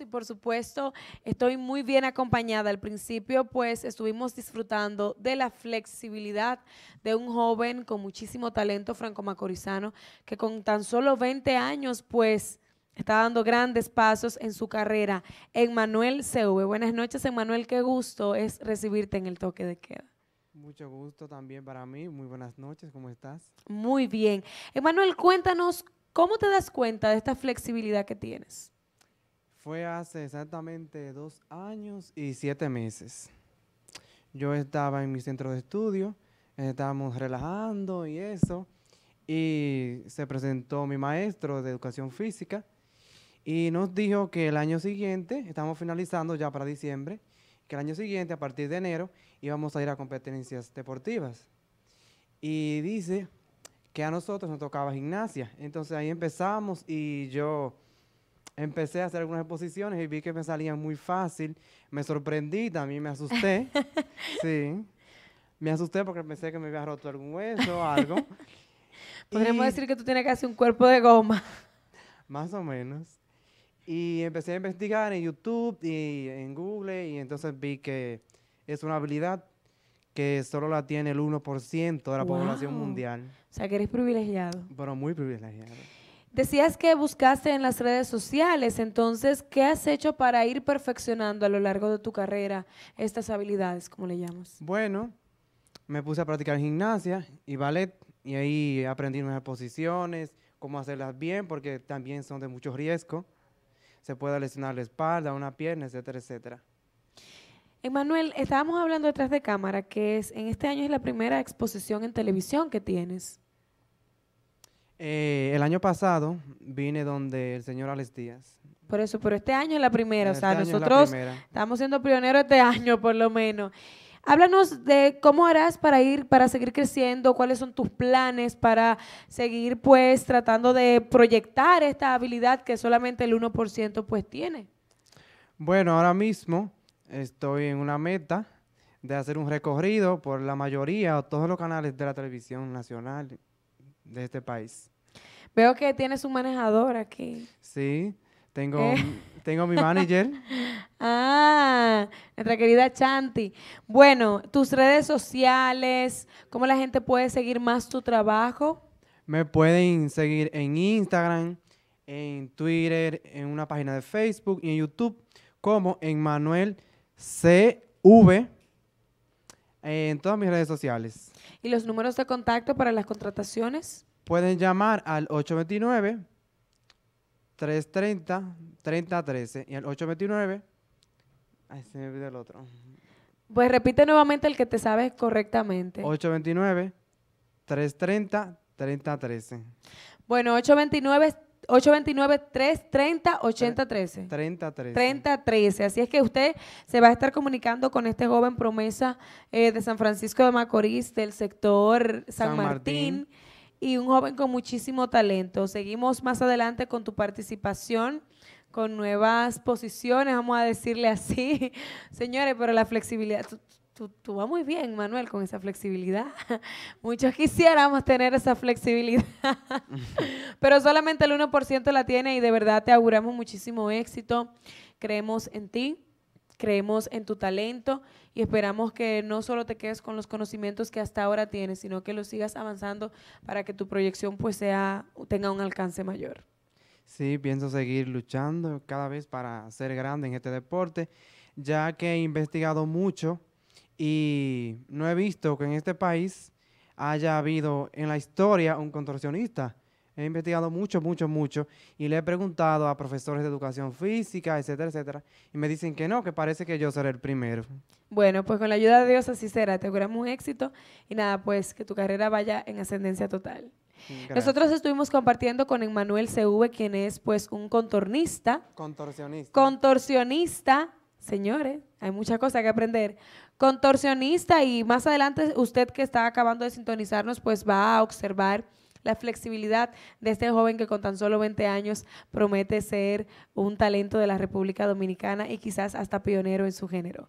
y por supuesto estoy muy bien acompañada. Al principio pues estuvimos disfrutando de la flexibilidad de un joven con muchísimo talento franco-macorizano que con tan solo 20 años pues está dando grandes pasos en su carrera. Emanuel CV. Buenas noches Emanuel, qué gusto es recibirte en el toque de queda. Mucho gusto también para mí. Muy buenas noches, ¿cómo estás? Muy bien. Emanuel, cuéntanos ¿Cómo te das cuenta de esta flexibilidad que tienes? Fue hace exactamente dos años y siete meses. Yo estaba en mi centro de estudio, estábamos relajando y eso, y se presentó mi maestro de educación física y nos dijo que el año siguiente, estamos finalizando ya para diciembre, que el año siguiente, a partir de enero, íbamos a ir a competencias deportivas. Y dice que a nosotros nos tocaba gimnasia. Entonces ahí empezamos y yo empecé a hacer algunas exposiciones y vi que me salían muy fácil. Me sorprendí, también me asusté. sí. Me asusté porque pensé que me había roto algún hueso o algo. Podríamos decir que tú tienes casi un cuerpo de goma. Más o menos. Y empecé a investigar en YouTube y en Google y entonces vi que es una habilidad que solo la tiene el 1% de la población mundial. O sea, que eres privilegiado. Pero muy privilegiado. Decías que buscaste en las redes sociales, entonces, ¿qué has hecho para ir perfeccionando a lo largo de tu carrera estas habilidades, como le llamas? Bueno, me puse a practicar gimnasia y ballet y ahí aprendí nuevas posiciones, cómo hacerlas bien, porque también son de mucho riesgo. Se puede lesionar la espalda, una pierna, etcétera, etcétera. Emanuel, estábamos hablando detrás de cámara que es en este año es la primera exposición en televisión que tienes. Eh, el año pasado vine donde el señor Alex Díaz. Por eso, pero este año es la primera, o este sea, nosotros estamos siendo pioneros este año por lo menos. Háblanos de cómo harás para ir, para seguir creciendo, cuáles son tus planes para seguir pues tratando de proyectar esta habilidad que solamente el 1% pues tiene. Bueno, ahora mismo estoy en una meta de hacer un recorrido por la mayoría o todos los canales de la televisión nacional de este país. Veo que tienes un manejador aquí. Sí, tengo, eh. tengo mi manager. ah, nuestra querida Chanti. Bueno, tus redes sociales, ¿cómo la gente puede seguir más tu trabajo? Me pueden seguir en Instagram, en Twitter, en una página de Facebook y en YouTube como en Manuel CV eh, en todas mis redes sociales. ¿Y los números de contacto para las contrataciones? Pueden llamar al 829 330 3013 y al 829 Ahí se me el otro. Pues repite nuevamente el que te sabes correctamente. 829 330 3013. Bueno, 829 829-330-8013. 3013. 3013. Así es que usted se va a estar comunicando con este joven promesa eh, de San Francisco de Macorís, del sector San, Martín. Martín. y un joven con muchísimo talento. Seguimos más adelante con tu participación con nuevas posiciones, vamos a decirle así. Señores, pero la flexibilidad, tú, vas muy bien, Manuel, con esa flexibilidad. Muchos quisiéramos tener esa flexibilidad, pero solamente el 1% la tiene y de verdad te auguramos muchísimo éxito. Creemos en ti, creemos en tu talento y esperamos que no solo te quedes con los conocimientos que hasta ahora tienes, sino que los sigas avanzando para que tu proyección pues sea, tenga un alcance mayor. Sí, pienso seguir luchando cada vez para ser grande en este deporte, ya que he investigado mucho y no he visto que en este país haya habido en la historia un contorsionista. He investigado mucho, mucho, mucho y le he preguntado a profesores de educación física, etcétera, etcétera, y me dicen que no, que parece que yo seré el primero. Bueno, pues con la ayuda de Dios así será, te auguramos un éxito y nada, pues que tu carrera vaya en ascendencia total. Nosotros estuvimos compartiendo con Emmanuel CV, quien es pues un contornista. Contorsionista. Contorsionista señores, hay muchas cosas que aprender. Contorsionista y más adelante usted que está acabando de sintonizarnos, pues va a observar la flexibilidad de este joven que con tan solo 20 años promete ser un talento de la República Dominicana y quizás hasta pionero en su género.